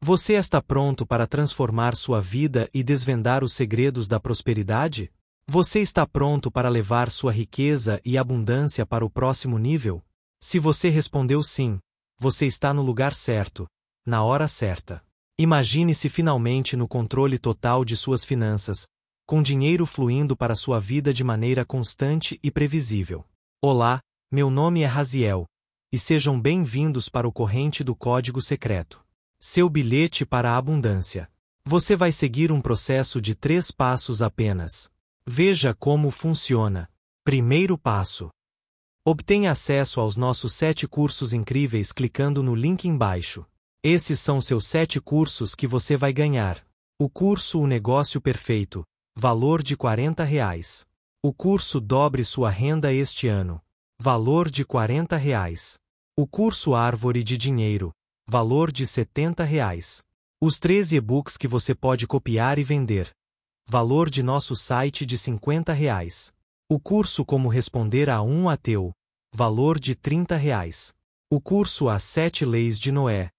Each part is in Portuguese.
Você está pronto para transformar sua vida e desvendar os segredos da prosperidade? Você está pronto para levar sua riqueza e abundância para o próximo nível? Se você respondeu sim, você está no lugar certo, na hora certa. Imagine-se finalmente no controle total de suas finanças, com dinheiro fluindo para sua vida de maneira constante e previsível. Olá, meu nome é Raziel, e sejam bem-vindos para o Corrente do Código Secreto. Seu bilhete para a abundância. Você vai seguir um processo de três passos apenas. Veja como funciona. Primeiro passo. Obtenha acesso aos nossos sete cursos incríveis clicando no link embaixo. Esses são seus sete cursos que você vai ganhar. O curso O Negócio Perfeito, valor de R$ Reais. O curso Dobre Sua Renda este ano, valor de R$ Reais. O curso Árvore de Dinheiro, valor de R$ 70. Reais. Os 13 e-books que você pode copiar e vender. Valor de nosso site de R$ 50. Reais. O curso Como Responder a um Ateu. Valor de R$ 30. Reais. O curso As Sete Leis de Noé.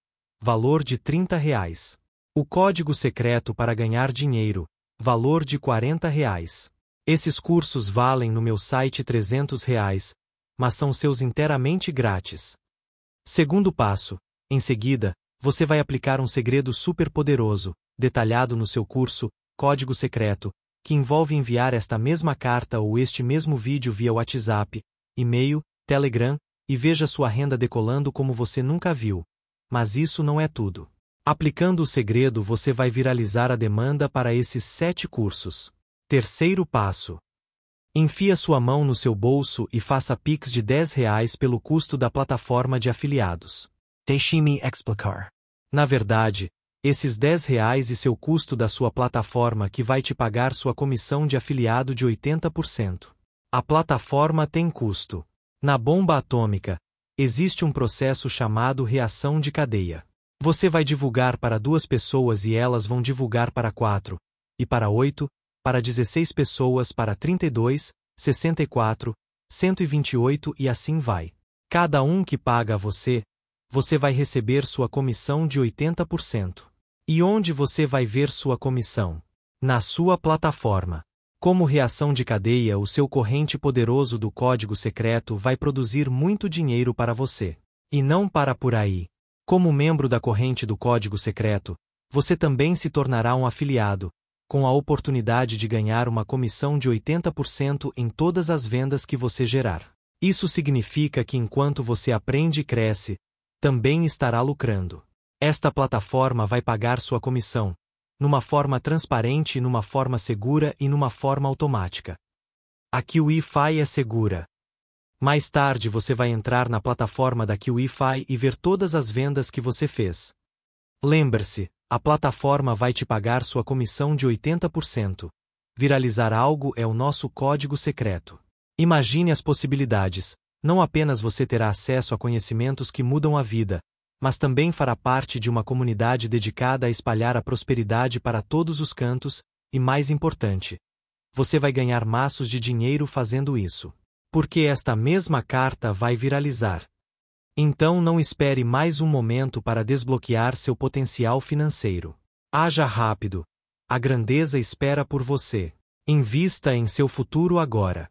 Valor de R$ 30. Reais. O código secreto para ganhar dinheiro. Valor de R$ 40. Reais. Esses cursos valem no meu site R$ 300, reais, mas são seus inteiramente grátis. Segundo passo: em seguida, você vai aplicar um segredo superpoderoso, detalhado no seu curso, Código Secreto, que envolve enviar esta mesma carta ou este mesmo vídeo via WhatsApp, e-mail, Telegram, e veja sua renda decolando como você nunca viu. Mas isso não é tudo. Aplicando o segredo, você vai viralizar a demanda para esses sete cursos. Terceiro passo. Enfie a sua mão no seu bolso e faça Pix de R$10 pelo custo da plataforma de afiliados. Deixe-me explicar. Na verdade, esses 10 reais e seu custo da sua plataforma que vai te pagar sua comissão de afiliado de 80%. A plataforma tem custo. Na bomba atômica, existe um processo chamado reação de cadeia. Você vai divulgar para duas pessoas e elas vão divulgar para quatro, e para oito, para 16 pessoas, para 32, 64, 128 e assim vai. Cada um que paga a você, você vai receber sua comissão de 80%. E onde você vai ver sua comissão? Na sua plataforma. Como reação de cadeia, o seu corrente poderoso do código secreto vai produzir muito dinheiro para você. E não para por aí. Como membro da corrente do código secreto, você também se tornará um afiliado, com a oportunidade de ganhar uma comissão de 80% em todas as vendas que você gerar. Isso significa que enquanto você aprende e cresce, também estará lucrando. Esta plataforma vai pagar sua comissão, numa forma transparente, numa forma segura e numa forma automática. A QIFI é segura. Mais tarde você vai entrar na plataforma da QIFI e ver todas as vendas que você fez. Lembre-se, a plataforma vai te pagar sua comissão de 80%. Viralizar algo é o nosso código secreto. Imagine as possibilidades, não apenas você terá acesso a conhecimentos que mudam a vida, mas também fará parte de uma comunidade dedicada a espalhar a prosperidade para todos os cantos, e mais importante, você vai ganhar maços de dinheiro fazendo isso. Porque esta mesma carta vai viralizar. Então não espere mais um momento para desbloquear seu potencial financeiro. Haja rápido. A grandeza espera por você. Invista em seu futuro agora.